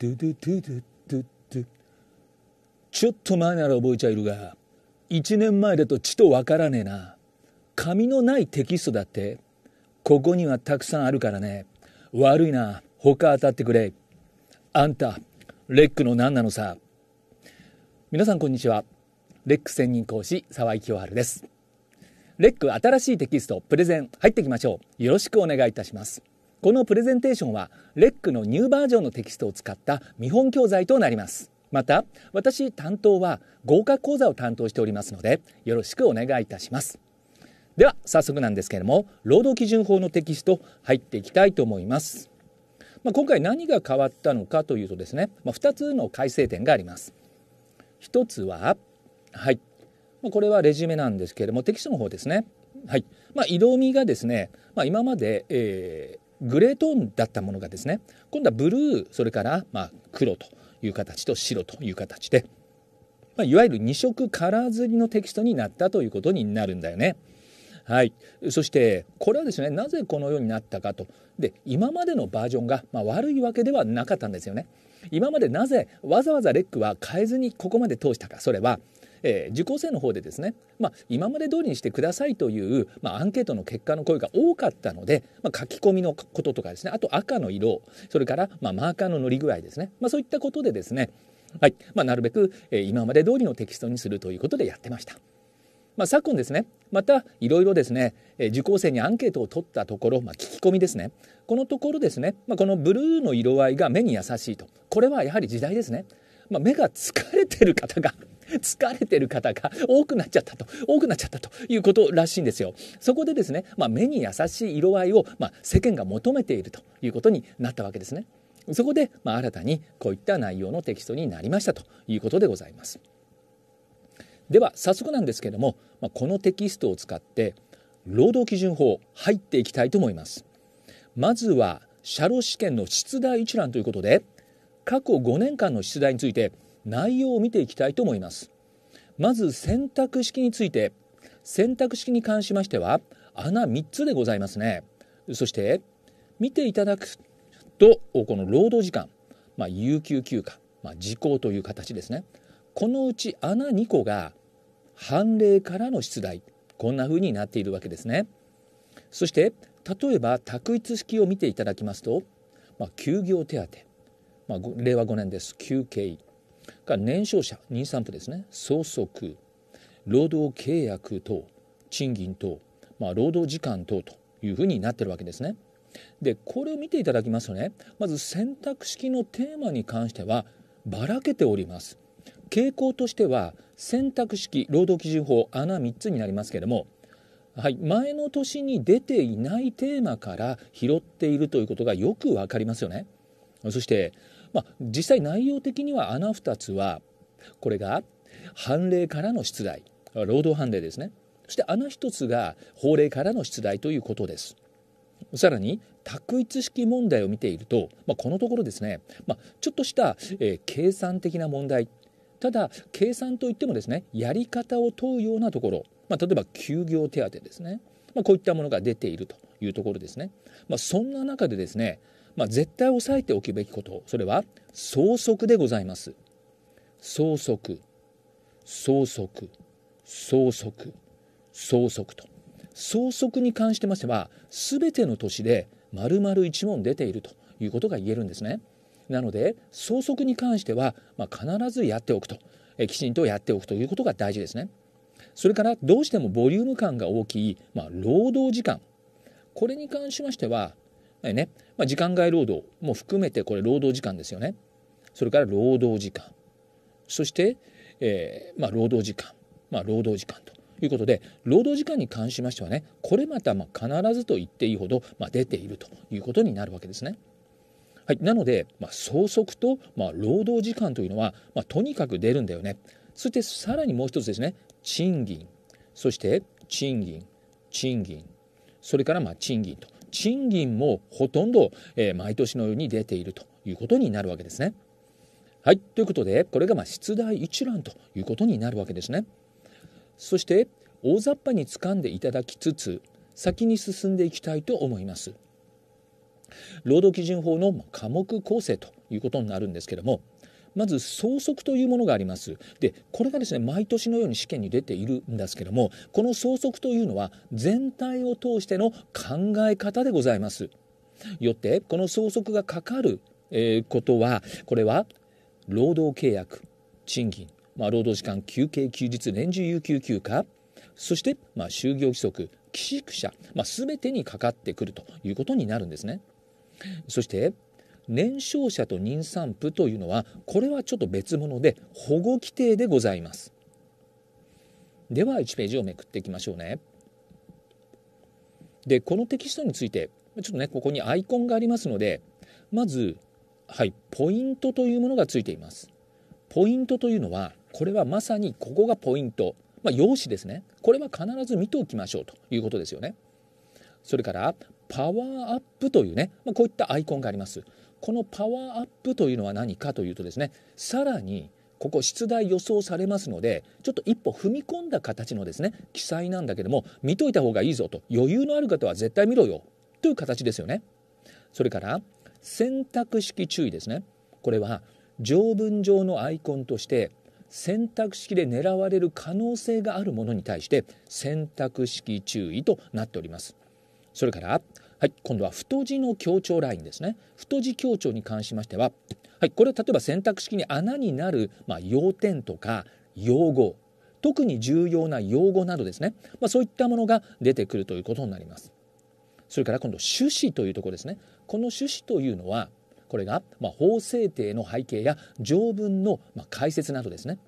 ドゥドゥドゥドゥドゥドゥちょっと前なら覚えちゃいるが1年前だとちとわからねえな紙のないテキストだってここにはたくさんあるからね悪いな他当たってくれあんたレックの何なのさ皆さんこんにちはレック専任講師沢井清春ですレック新しいテキストプレゼン入ってきましょうよろしくお願いいたしますこのプレゼンテーションはレックのニューバージョンのテキストを使った見本教材となりますまた私担当は合格講座を担当しておりますのでよろしくお願いいたしますでは早速なんですけれども労働基準法のテキスト入っていきたいと思います、まあ、今回何が変わったのかというとですね、まあ、2つの改正点があります1つははいこれはレジュメなんですけれどもテキストの方ですねはいまあ、がですね、まあ、今まで、えー、グレートーンだったものがですね今度はブルーそれからま黒という形と白という形で、まあ、いわゆる2色カラー刷りのテキストになったということになるんだよね。はい、そしてこれはですねなぜこのようになったかとで今までのバージョンが、ま悪いわけではなかったんですよね。今までなぜわざわざレックは変えずにここまで通したかそれはえー、受講生の方でですね、まあ、今まで通りにしてくださいという、まあ、アンケートの結果の声が多かったので、まあ、書き込みのこととかですねあと赤の色それから、まマーカーの塗り具合ですね、まそういったことでですね、はいまなるべく、え今まで通りのテキストにするということでやってました。まあ、昨今ですねまたいろいろですね受講生にアンケートを取ったところ、まあ、聞き込みですねこのところですね、まあ、このブルーの色合いが目に優しいとこれはやはり時代ですね、ま目が疲れてる方が疲れてる方が多くなっちゃったと、多くなっちゃったということらしいんですよ。そこでですね、まあ、目に優しい色合いを、まあ、世間が求めているということになったわけですね。そこで、まあ、新たにこういった内容のテキストになりましたということでございます。では早速なんですけども、まあ、このテキストを使って労働基準法入っていきたいと思います。まずは社労試験の出題一覧ということで過去5年間の出題について内容を見ていきたいと思いますまず選択式について選択式に関しましては穴3つでございますねそして見ていただくとこの労働時間、まあ、有給休暇、まあ、時効という形ですねこのうち穴2個が判例からの出題こんな風になっているわけですねそして例えば択一式を見ていただきますと、まあ、休業手当、まあ、令和5年です休憩から年少者妊産婦ですね相続労働契約等賃金等、まあ、労働時間等というふうになってるわけですね。でこれを見ていただきますとねまず選択式のテーマに関してはばらけております。傾向としては選択式労働基準法穴3つになりますけれども、はい、前の年に出ていないテーマから拾っているということがよく分かりますよね。そしてまあ、実際内容的には穴2つはこれが判例からの出題労働判例ですねそして穴1つが法令からの出題ということですさらに択一式問題を見ていると、まあ、このところですね、まあ、ちょっとした、えー、計算的な問題ただ計算といってもですねやり方を問うようなところ、まあ、例えば休業手当ですね、まこういったものが出ているというところですね。まあ、そんな中でですね、まあ、絶対押さえておくべきこと、それは相則でございます。相則、相則、相則、相則と。相則に関してましては、全ての年で丸々一問出ているということが言えるんですね。なので相続に関しては、まあ、必ずやっておくとえきちんとやっておくということが大事ですね。それからどうしてもボリューム感が大きい、まあ、労働時間これに関しましては、ねまあ、時間外労働も含めてこれ労働時間ですよねそれから労働時間そして、えー、まあ、労働時間、まあ、労働時間ということで労働時間に関しましてはねこれまたま必ずと言っていいほど、ま出ているということになるわけですね。はい、なので、ま総則と、ま労働時間というのは、まとにかく出るんだよね。そしてさらにもう一つですね賃金そして賃金賃金それからま賃金と。賃金もほとんど、え毎年のように出ているということになるわけですね。はい、ということで、これがま出題一覧ということになるわけですね。そして、大雑把につかんでいただきつつ、先に進んでいきたいと思います。労働基準法の科目構成ということになるんですけども、まず総則というものがありますでこれがですね毎年のように試験に出ているんですけどもこの総則というのは全体を通しての考え方でございますよってこの総則がかかる、えことはこれは労働契約賃金、まあ、労働時間休憩休日年中有給休暇そして、まあ、就業規則寄宿舎、まあ、全てにかかってくるということになるんですね。そして年少者と妊産婦というのはこれはちょっと別物で保護規定でございますでは1ページをめくっていきましょうねでこのテキストについてちょっとねここにアイコンがありますのでまずはいポイントというものがついていますポイントというのはこれはまさにここがポイントまあ、用紙ですねこれは必ず見ておきましょうということですよねそれからパワーアップというね、まあ、こういったアイコンがありますこのパワーアップというのは何かというとですねさらにここ出題予想されますのでちょっと一歩踏み込んだ形のですね記載なんだけども見といた方がいいぞと余裕のある方は絶対見ろよという形ですよね。それから選択式注意ですねこれは条文上のアイコンとして選択式で狙われる可能性があるものに対して選択式注意となっております。それからはい、今度は太字の強調ラインですね太字強調に関しましては、はい、これは例えば選択式に穴になる、まあ、要点とか用語特に重要な用語などですね、まあ、そういったものが出てくるということになりますそれから今度趣旨というところですねこの趣旨というのはこれが、ま法制定の背景や条文の、ま解説などですね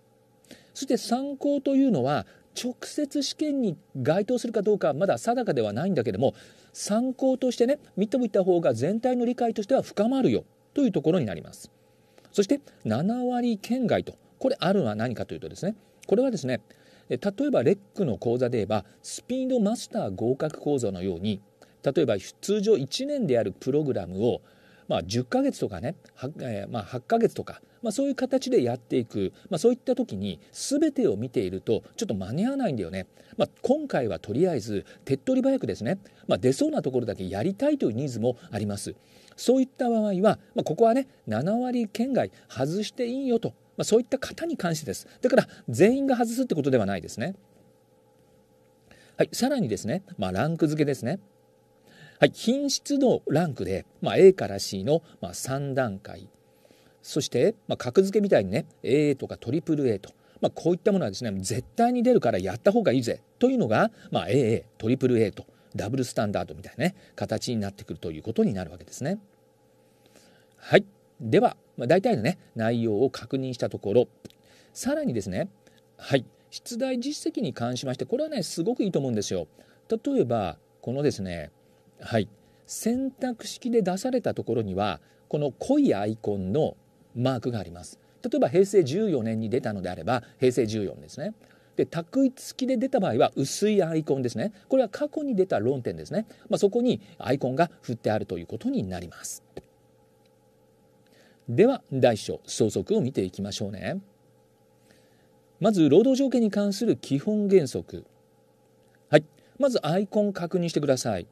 そして参考というのは直接試験に該当するかどうかまだ定かではないんだけども参考としてね見ておいた方が全体の理解としては深まるよというところになりますそして7割圏外とこれあるのは何かというとですねこれはですね例えばレックの講座で言えばスピードマスター合格講座のように例えば通常1年であるプログラムを、まあ、10ヶ月とかね、えー、まあ、8ヶ月とかまあ、そういう形でやっていく、まあ、そういった時に全てを見ているとちょっと間に合わないんだよね、まあ、今回はとりあえず手っ取り早くですね、ま出そうなところだけやりたいというニーズもありますそういった場合は、まここはね7割圏外外していいよと、まそういった方に関してですだから全員が外すってことではないですねはい、さらにですね、まあ、ランク付けですね。はい、品質のランクで、まあ、A から C の、ま3段階そして、まあ、格付けみたいにね AA とか AAA と、まあ、こういったものはですね絶対に出るからやった方がいいぜというのが、まあ、AA、a a とダブルスタンダードみたいなね形になってくるということになるわけですね。はいでは、まあ、大体のね内容を確認したところさらにですねはい出題実績に関しましてこれはねすごくいいと思うんですよ。例えばこのですねはい選択式で出されたところにはこの濃いアイコンのマークがあります例えば平成14年に出たのであれば平成14年ですねで択一付きで出た場合は薄いアイコンですねこれは過去に出た論点ですね、まあ、そこにアイコンが振ってあるということになりますでは第1章相続を見ていきましょうねまず労働条件に関する基本原則はいまずアイコン確認してください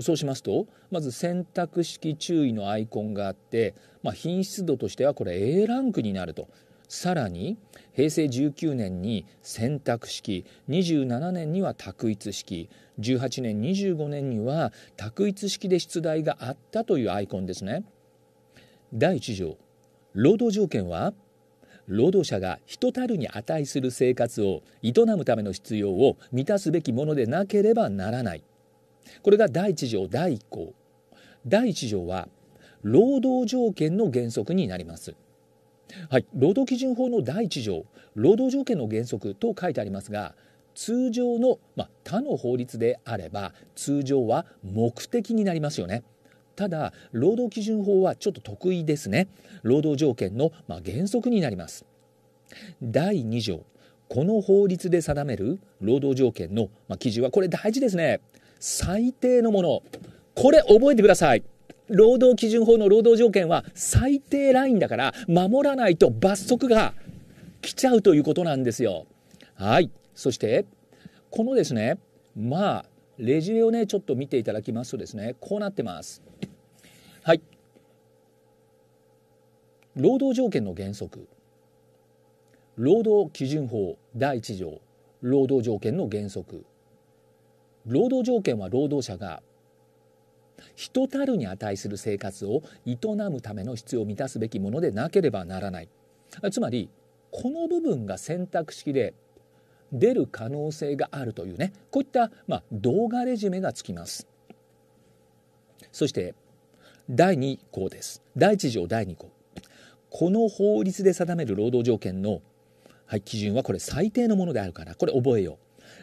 そうしますとまず選択式注意のアイコンがあって、まあ、品質度としてはこれ A ランクになるとさらに平成19年に選択式27年には択一式18年25年には択一式で出題があったというアイコンですね。第1条労働条件は労働者がひとたるに値する生活を営むための必要を満たすべきものでなければならない。これが第一条第一項第一条は労働条件の原則になります。はい、労働基準法の第一条労働条件の原則と書いてありますが通常の、まあ、他の法律であれば通常は目的になりますよね。ただ労働基準法はちょっと得意ですね労働条件の、まあ、原則になります第2条この法律で定める労働条件の、まあ、基準はこれ大事ですね最低のものこれ覚えてください労働基準法の労働条件は最低ラインだから守らないと罰則が来ちゃうということなんですよはいそしてこのですねまあレジュメをねちょっと見ていただきますとですねこうなってますはい労働条件の原則労働基準法第1条労働条件の原則労働条件は労働者が人たるに値する生活を営むための必要を満たすべきものでなければならないつまりこの部分が選択式で出る可能性があるというねこういった、まあ、動画レジュメがつきますそして第2項です第1条第2項この法律で定める労働条件の、はい、基準はこれ最低のものであるからこれ覚えよう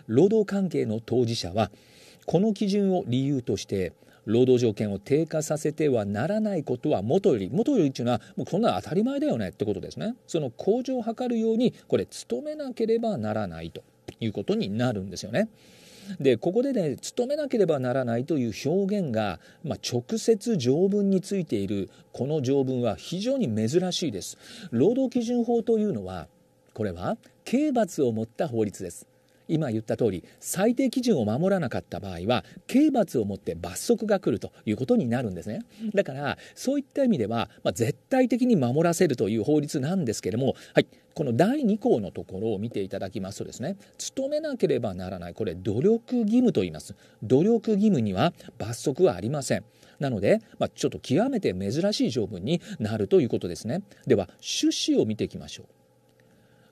労働関係の当事者はこの基準を理由として労働条件を低下させてはならないことは元より元よりっていうのはもうこんな当たり前だよねってことですねその向上を図るようにこれ努めなければならないということになるんですよね。でここでね努めなければならないという表現が、まあ、直接条文についているこの条文は非常に珍しいです。労働基準法というのはこれは刑罰を持った法律です。今言った通り最低基準を守らなかった場合は刑罰をもって罰則が来るということになるんですねだからそういった意味では、まあ、絶対的に守らせるという法律なんですけれども、はい、この第2項のところを見ていただきますとですね努めなければならないこれ努力義務と言います努力義務には罰則はありませんなので、まあ、ちょっと極めて珍しい条文になるということですねでは趣旨を見ていきましょう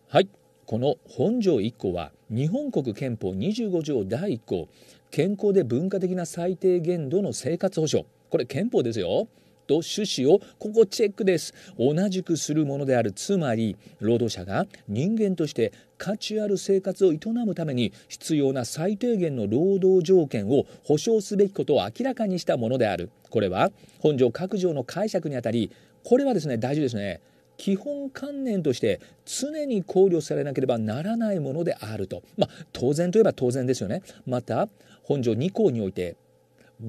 はいこの本条1項は日本国憲法25条第1項健康で文化的な最低限度の生活保障これ憲法ですよと趣旨をここチェックです同じくするものであるつまり労働者が人間として価値ある生活を営むために必要な最低限の労働条件を保障すべきことを明らかにしたものであるこれは本条各条の解釈にあたりこれはですね大事ですね基本観念として常に考慮されなければならないものであると、まあ、当然といえば当然ですよねまた本条2項において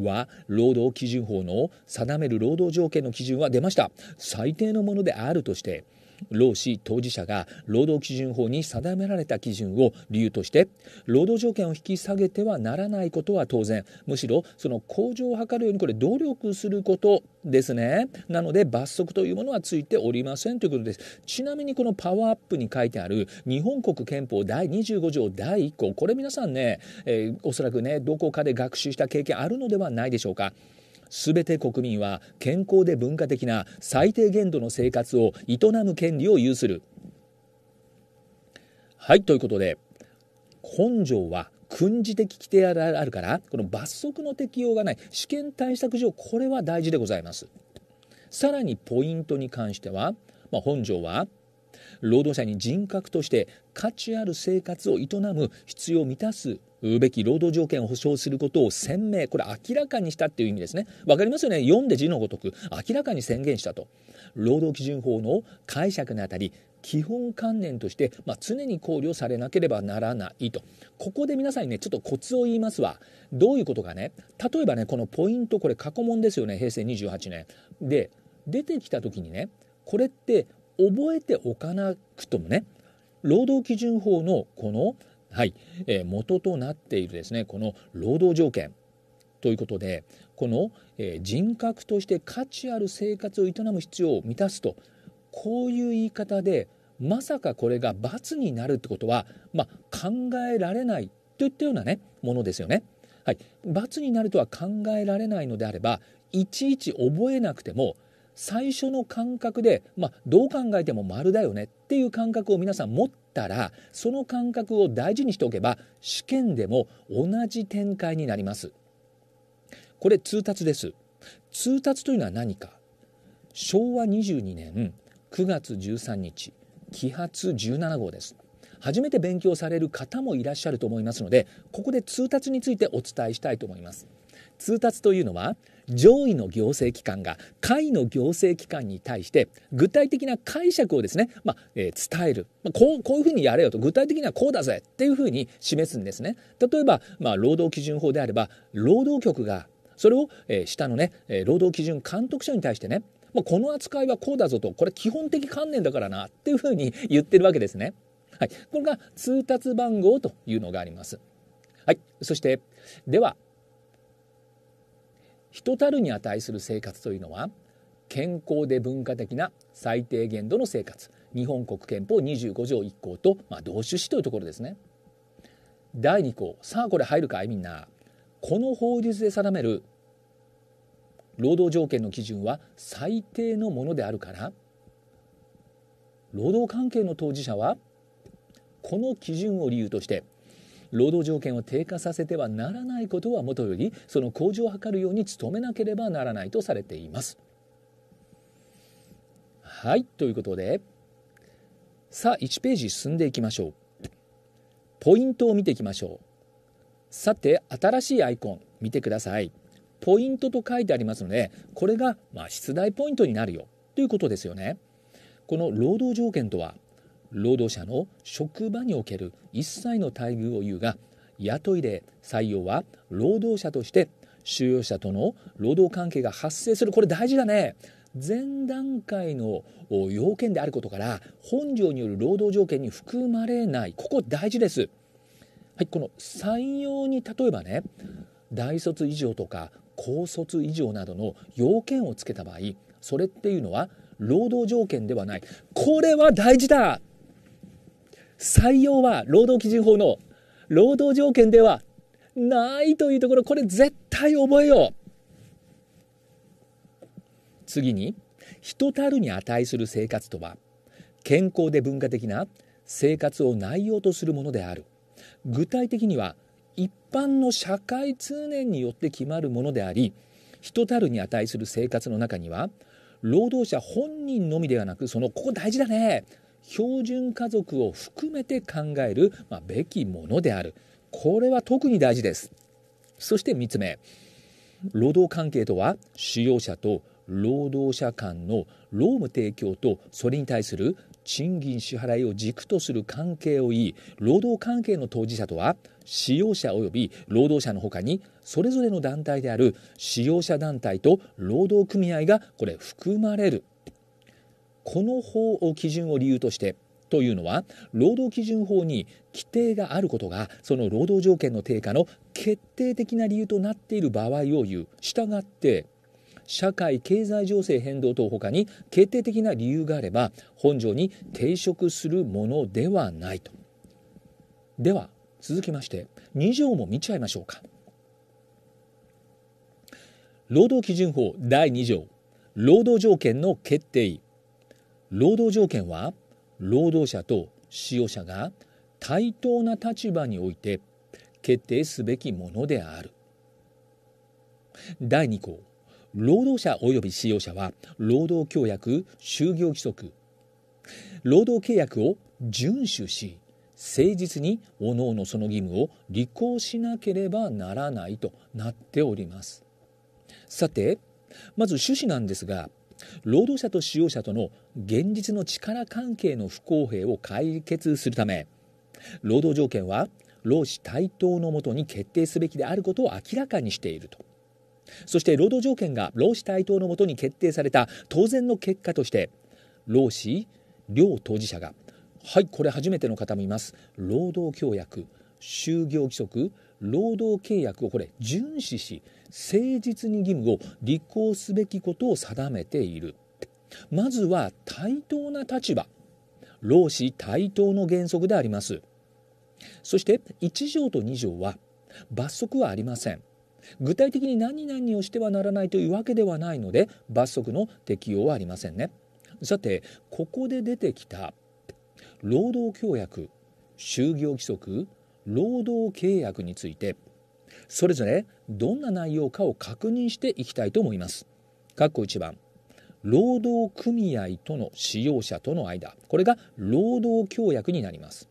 は労働基準法の定める労働条件の基準は出ました最低のものであるとして労使当事者が労働基準法に定められた基準を理由として労働条件を引き下げてはならないことは当然むしろその向上を図るようにこれ努力することですねなので罰則というものはついておりませんということですちなみにこのパワーアップに書いてある日本国憲法第25条第1項これ皆さんね、えー、おそらくねどこかで学習した経験あるのではないでしょうか。全て国民は健康で文化的な最低限度の生活を営む権利を有する。はいということで根性は軍事的規定あるからこの罰則の適用がない試験対策上これは大事でございます。さらにポイントに関しては、まあ、本条は労働者に人格として価値ある生活を営む必要を満たすべき労働条件を保障することを鮮明これ明らかにしたっていう意味ですね分かりますよね読んで字のごとく明らかに宣言したと労働基準法の解釈のあたり基本観念として、まあ、常に考慮されなければならないとここで皆さんにねちょっとコツを言いますわどういうことかね例えばねこのポイントこれ過去問ですよね平成28年で出てきた時にねこれって覚えておかなくともね労働基準法のこの、はいえー、元となっているですねこの労働条件ということでこの、えー、人格として価値ある生活を営む必要を満たすとこういう言い方でまさかこれが罰になるってことは、まあ、考えられないといったような、ね、ものですよね。はい、罰になるとは考えられないのであればいちいち覚えなくても最初の感覚で、まあ、どう考えても丸だよねっていう感覚を皆さん持ったらその感覚を大事にしておけば試験でも同じ展開になります。これ通達です。通達というのは何か昭和22年9月13日揮発17号です。初めて勉強される方もいらっしゃると思いますのでここで通達についてお伝えしたいと思います通達というのは上位の行政機関が下位の行政機関に対して具体的な解釈をですね、まあ、えー、伝える、まあ、こうこういうふうにやれよと具体的にはこうだぜっていうふうに示すんですね。例えば、まあ、労働基準法であれば労働局がそれを、えー、下のね労働基準監督署に対してねまこの扱いはこうだぞとこれ基本的観念だからなっていうふうに言ってるわけですね。はい、これが通達番号というのがあります。はい、そしてでは人たるに値する生活というのは健康で文化的な最低限度の生活日本国憲法25条1項と、まあ、同種子というところですね。第2項さあこれ入るかいみんなこの法律で定める労働条件の基準は最低のものであるから労働関係の当事者はこの基準を理由として労働条件を低下させてはならないことはもとよりその向上を図るように努めなければならないとされています。はいということでさあ1ページ進んでいきましょう。ポイントを見ていきましょう。さて新しいアイコン見てください。ポイントと書いてありますのでこれがまあ出題ポイントになるよということですよね。この労働条件とは労働者の職場における一切の待遇を言うが雇いで採用は労働者として収容者との労働関係が発生するこれ大事だね前段階の要件であることから本条による労働条件に含まれないここ大事です、はい、この採用に例えばね大卒以上とか高卒以上などの要件をつけた場合それっていうのは労働条件ではないこれは大事だ採用は労働基準法の労働条件ではないというところこれ絶対覚えよう次に人たるに値する生活とは健康で文化的な生活を内容とするものである具体的には一般の社会通念によって決まるものであり人たるに値する生活の中には労働者本人のみではなくそのここ大事だね標準家族を含めて考える、まあ、べきものであるこれは特に大事ですそして3つ目労働関係とは使用者と労働者間の労務提供とそれに対する賃金支払いを軸とする関係を言い労働関係の当事者とは使用者及び労働者のほかにそれぞれの団体である使用者団体と労働組合がこれ含まれるこの法を基準を理由としてというのは労働基準法に規定があることがその労働条件の低下の決定的な理由となっている場合を言うしたがって社会経済情勢変動等ほかに決定的な理由があれば本条に抵触するものではないとでは続きまして2条も見ちゃいましょうか労働基準法第2条労働条件の決定労働条件は労働者と使用者が対等な立場において決定すべきものである第2項労働者及び使用者は労働協約就業規則労働契約を遵守し誠実に各々その義務を履行しなければならないとなっておりますさてまず趣旨なんですが労働者と使用者との現実の力関係の不公平を解決するため労働条件は労使対等のもとに決定すべきであることを明らかにしているとそして労働条件が労使対等のもとに決定された当然の結果として労使両当事者がはいこれ初めての方もいます労働協約就業規則労働契約をこれ遵守し誠実に義務を履行すべきことを定めているまずは対等な立場労使対等の原則でありますそして1条と2条は罰則はありません具体的に何々をしてはならないというわけではないので罰則の適用はありませんねさてここで出てきた労働協約就業規則労働契約についてそれぞれどんな内容かを確認していきたいと思います。1番労働組合との使用者との間これが労働協約になります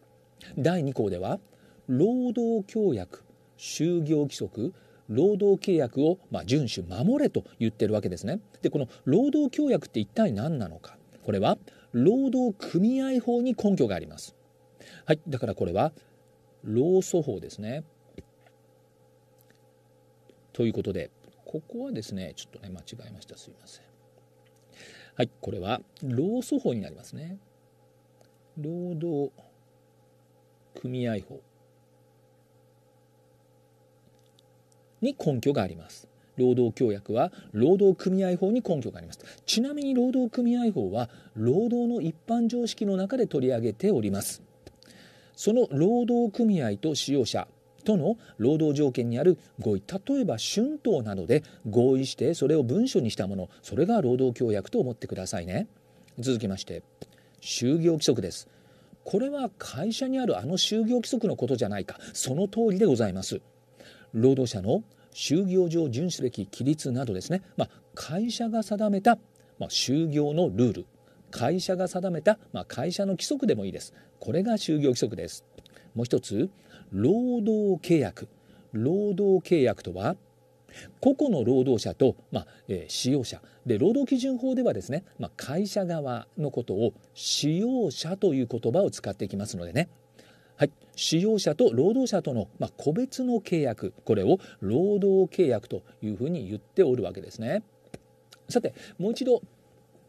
第2項では労働協約就業規則労働契約をまあ遵守守れと言ってるわけですねでこの労働協約って一体何なのかこれは労働組合法に根拠がありますはいだからこれは老祖法ですね。ということで、ここはですね、ちょっとね、間違えました。すみません。はい、これは、労組法になりますね。労働組合法に根拠があります。労働協約は労働組合法に根拠があります。ちなみに労働組合法は労働の一般常識の中で取り上げております。その労働組合と使用者との労働条件にある合意例えば春闘などで合意してそれを文書にしたものそれが労働協約と思ってくださいね続きまして就業規則ですこれは会社にあるあの就業規則のことじゃないかその通りでございます労働者の就業上遵守すべき規律などですね、まあ、会社が定めた、まあ、就業のルール会社が定めた、まあ、会社の規則でもいいですこれが就業規則ですもう一つ労働契約労働契約とは個々の労働者と、まあ、えー、使用者で労働基準法ではですね、まあ、会社側のことを使用者という言葉を使っていきますのでね、はい、使用者と労働者との、まあ、個別の契約これを労働契約というふうに言っておるわけですね。さてもう一度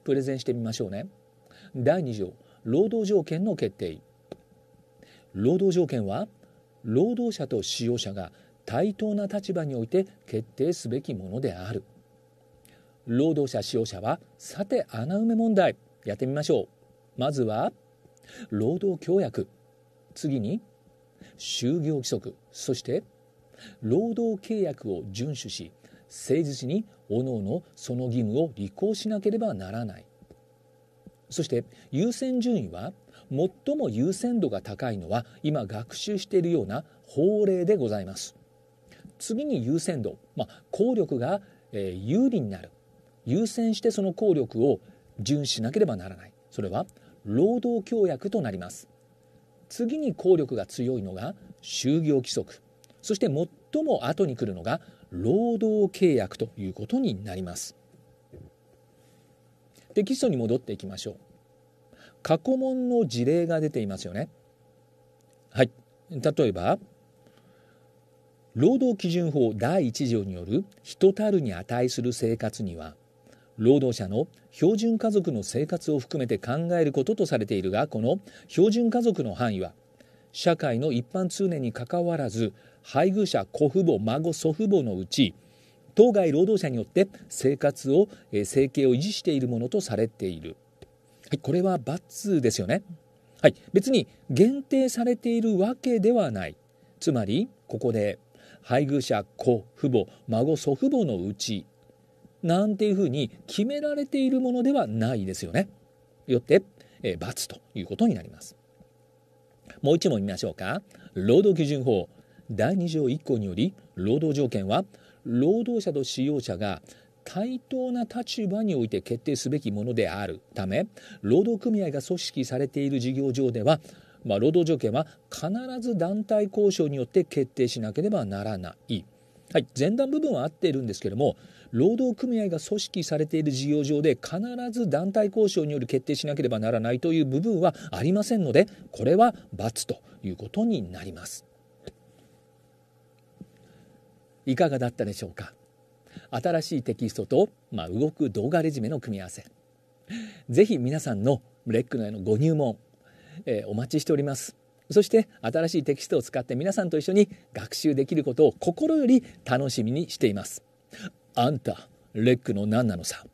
プレゼンしてみましょうね第2条労働条件の決定労働条件は労働者と使用者が対等な立場において決定すべきものである労働者使用者はさて穴埋め問題やってみましょうまずは労働協約次に就業規則そして労働契約を遵守し誠実におのおのその義務を履行しなければならないそして優先順位は最も優先度が高いのは今学習しているような法令でございます次に優先度、まあ、効力が、えー、有利になる優先してその効力を順守しなければならないそれは労働協約となります次に効力が強いのが就業規則そして最も後に来るのが労働契約ということになりますで基礎に戻っていきましょう過去問の事例が出ていますよねはい例えば労働基準法第1条による人たるに値する生活には労働者の標準家族の生活を含めて考えることとされているがこの標準家族の範囲は社会の一般通念にかかわらず配偶者子父母孫祖父母のうち当該労働者によって生活を生計を維持しているものとされている、はい、これは×ですよね、はい、別に限定されているわけではないつまりここで配偶者子父母孫祖父母のうちなんていうふうに決められているものではないですよね。よって、え×ということになります。もう一問見ましょうか。労働基準法第2条1項により労働条件は労働者と使用者が対等な立場において決定すべきものであるため労働組合が組織されている事業上では、まあ、労働条件は必ず団体交渉によって決定しなければならないはい、前段部分は合っているんですけれども労働組合が組織されている事業上で必ず団体交渉による決定しなければならないという部分はありませんのでこれは×ということになりますいかがだったでしょうか新しいテキストと、まあ、動く動画レジュメの組み合わせぜひ皆さんのレックのへのご入門、えー、お待ちしておりますそして新しいテキストを使って皆さんと一緒に学習できることを心より楽しみにしています。あんた、レックの何なのさ。